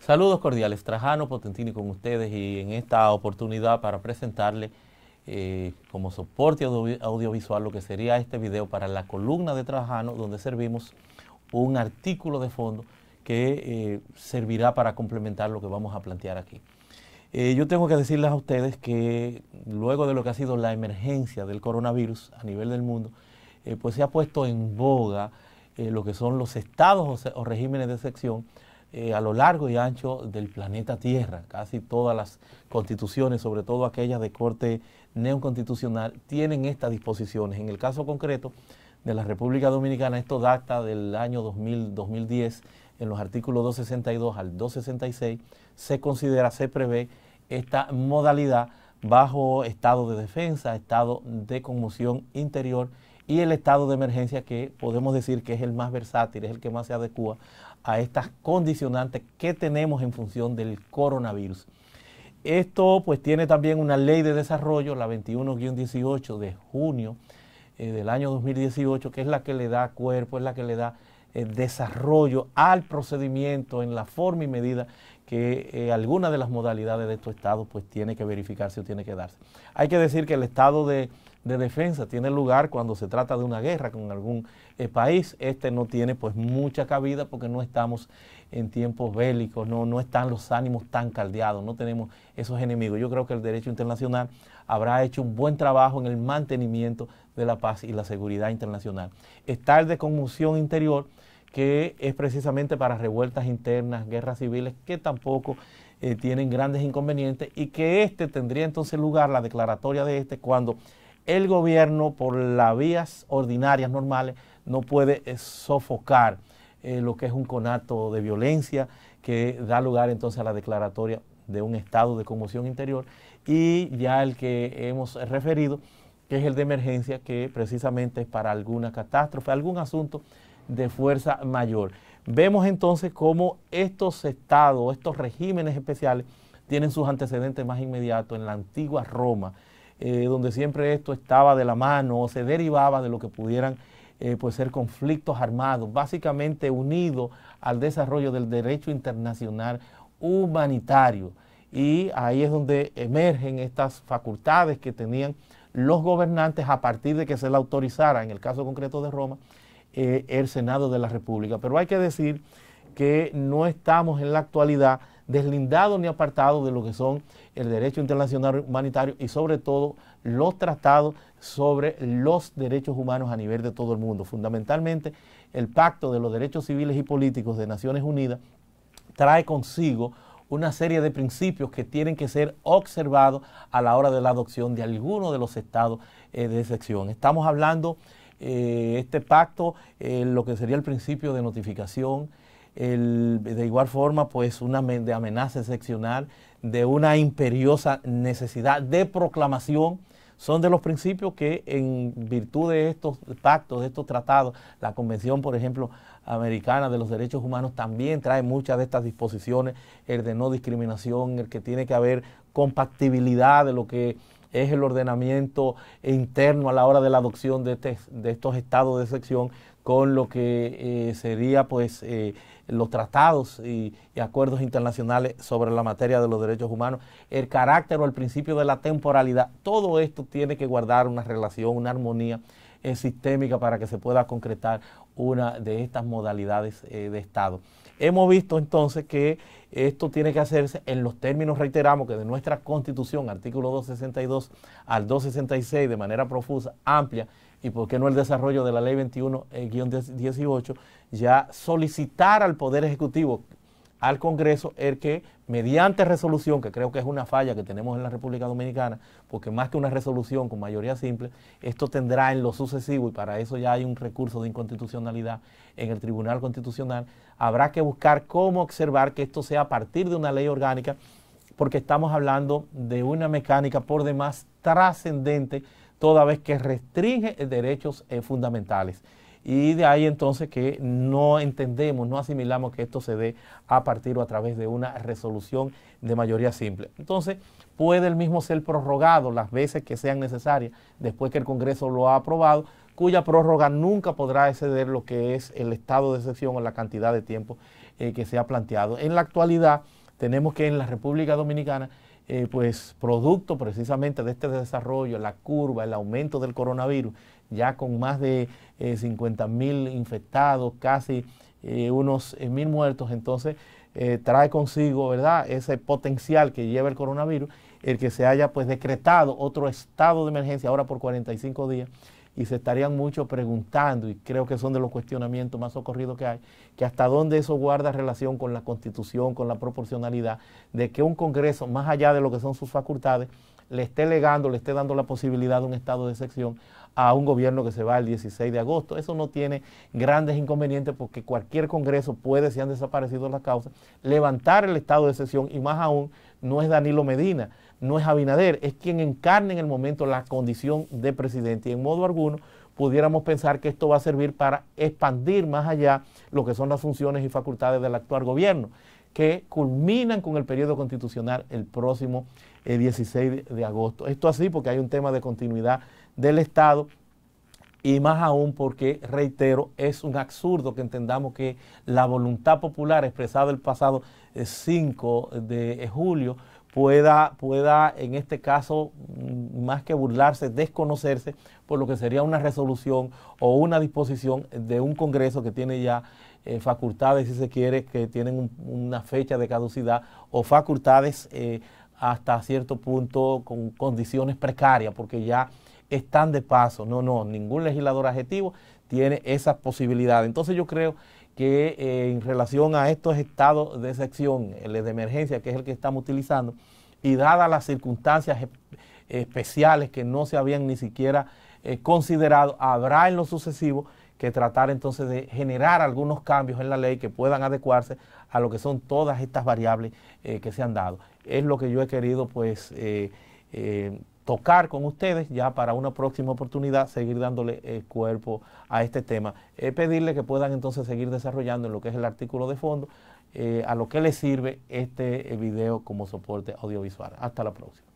Saludos cordiales, Trajano Potentini con ustedes y en esta oportunidad para presentarle eh, como soporte audiovisual lo que sería este video para la columna de Trajano donde servimos un artículo de fondo que eh, servirá para complementar lo que vamos a plantear aquí. Eh, yo tengo que decirles a ustedes que luego de lo que ha sido la emergencia del coronavirus a nivel del mundo, pues se ha puesto en boga lo que son los estados o, o regímenes de excepción eh, a lo largo y ancho del planeta Tierra. Casi todas las constituciones, sobre todo aquellas de corte neoconstitucional, tienen estas disposiciones. En el caso concreto de la República Dominicana, esto data del año 2000, 2010, en los artículos 262 al 266, se considera, se prevé esta modalidad bajo estado de defensa, estado de conmoción interior y el estado de emergencia que podemos decir que es el más versátil, es el que más se adecua a estas condicionantes que tenemos en función del coronavirus. Esto pues tiene también una ley de desarrollo, la 21-18 de junio eh, del año 2018, que es la que le da cuerpo, es la que le da eh, desarrollo al procedimiento en la forma y medida que eh, alguna de las modalidades de estos estados pues tiene que verificarse o tiene que darse. Hay que decir que el estado de, defensa tiene lugar cuando se trata de una guerra con algún eh, país. Este no tiene pues mucha cabida porque no estamos en tiempos bélicos, no, no están los ánimos tan caldeados, no tenemos esos enemigos. Yo creo que el derecho internacional habrá hecho un buen trabajo en el mantenimiento de la paz y la seguridad internacional. estar de conmoción interior, que es precisamente para revueltas internas, guerras civiles, que tampoco eh, tienen grandes inconvenientes y que este tendría entonces lugar, la declaratoria de este, cuando el gobierno por las vías ordinarias, normales, no puede eh, sofocar eh, lo que es un conato de violencia que da lugar entonces a la declaratoria de un estado de conmoción interior y ya el que hemos referido, que es el de emergencia, que precisamente es para alguna catástrofe, algún asunto de fuerza mayor. Vemos entonces cómo estos estados, estos regímenes especiales, tienen sus antecedentes más inmediatos en la antigua Roma, eh, donde siempre esto estaba de la mano o se derivaba de lo que pudieran eh, pues, ser conflictos armados, básicamente unido al desarrollo del derecho internacional humanitario. Y ahí es donde emergen estas facultades que tenían los gobernantes a partir de que se la autorizara, en el caso concreto de Roma, el Senado de la República. Pero hay que decir que no estamos en la actualidad deslindados ni apartados de lo que son el derecho internacional humanitario y sobre todo los tratados sobre los derechos humanos a nivel de todo el mundo. Fundamentalmente el Pacto de los Derechos Civiles y Políticos de Naciones Unidas trae consigo una serie de principios que tienen que ser observados a la hora de la adopción de alguno de los estados eh, de excepción. Estamos hablando eh, este pacto, eh, lo que sería el principio de notificación, de igual forma, pues una de amenaza excepcional, de una imperiosa necesidad de proclamación, son de los principios que en virtud de estos pactos, de estos tratados, la Convención, por ejemplo, Americana de los Derechos Humanos también trae muchas de estas disposiciones, el de no discriminación, el que tiene que haber compatibilidad de lo que es el ordenamiento interno a la hora de la adopción de, este, estos estados de sección con lo que eh, sería pues eh, los tratados y, acuerdos internacionales sobre la materia de los derechos humanos, el carácter o el principio de la temporalidad, todo esto tiene que guardar una relación, una armonía sistémica para que se pueda concretar una de estas modalidades eh, de Estado. Hemos visto entonces que esto tiene que hacerse en los términos, reiteramos, que de nuestra Constitución, artículo 262 al 266, de manera profusa, amplia, y por qué no el desarrollo de la ley 21-18, eh, ya solicitar al Poder Ejecutivo, al Congreso el que, mediante resolución, que creo que es una falla que tenemos en la República Dominicana, porque más que una resolución con mayoría simple, esto tendrá en lo sucesivo, y para eso ya hay un recurso de inconstitucionalidad en el Tribunal Constitucional, habrá que buscar cómo observar que esto sea a partir de una ley orgánica, porque estamos hablando de una mecánica por demás trascendente, toda vez que restringe derechos eh, fundamentales. Y de ahí entonces que no entendemos, no asimilamos que esto se dé a partir o a través de una resolución de mayoría simple. Entonces, puede el mismo ser prorrogado las veces que sean necesarias después que el Congreso lo ha aprobado, cuya prórroga nunca podrá exceder lo que es el estado de excepción o la cantidad de tiempo eh, que se ha planteado. En la actualidad, tenemos que en la República Dominicana eh, pues producto precisamente de este desarrollo, la curva, el aumento del coronavirus, ya con más de 50 eh, mil infectados, casi eh, unos eh, mil muertos, entonces trae consigo, ¿verdad?, ese potencial que lleva el coronavirus, el que se haya pues decretado otro estado de emergencia ahora por 45 días y se estarían muchos preguntando, y creo que son de los cuestionamientos más ocurridos que hay, que hasta dónde eso guarda relación con la constitución, con la proporcionalidad, de que un Congreso, más allá de lo que son sus facultades, le esté legando, le esté dando la posibilidad de un estado de sección a un gobierno que se va el 16 de agosto. Eso no tiene grandes inconvenientes porque cualquier Congreso puede, si han desaparecido las causas, levantar el estado de excepción y más aún no es Danilo Medina, no es Abinader, es quien encarna en el momento la condición de presidente y en modo alguno pudiéramos pensar que esto va a servir para expandir más allá lo que son las funciones y facultades del actual gobierno, que culminan con el periodo constitucional el próximo el eh, 16 de agosto. Esto así porque hay un tema de continuidad del Estado y más aún porque, reitero, es un absurdo que entendamos que la voluntad popular expresada el pasado 5 eh, de eh, julio pueda, pueda en este caso, mm, más que burlarse, desconocerse por lo que sería una resolución o una disposición de un Congreso que tiene ya facultades, si se quiere, que tienen una fecha de caducidad o facultades hasta cierto punto con condiciones precarias, porque ya están de paso. No, no, ningún legislador adjetivo tiene esas posibilidades. Entonces yo creo que eh, en relación a estos estados de excepción, el de emergencia, que es el que estamos utilizando, y dadas las circunstancias especiales que no se habían ni siquiera eh, considerado, habrá en lo sucesivo que tratar entonces de generar algunos cambios en la ley que puedan adecuarse a lo que son todas estas variables eh, que se han dado. Es lo que yo he querido pues eh, eh, tocar con ustedes ya para una próxima oportunidad, seguir dándole cuerpo a este tema. pedirle que puedan entonces seguir desarrollando en lo que es el artículo de fondo, a lo que les sirve este video como soporte audiovisual. Hasta la próxima.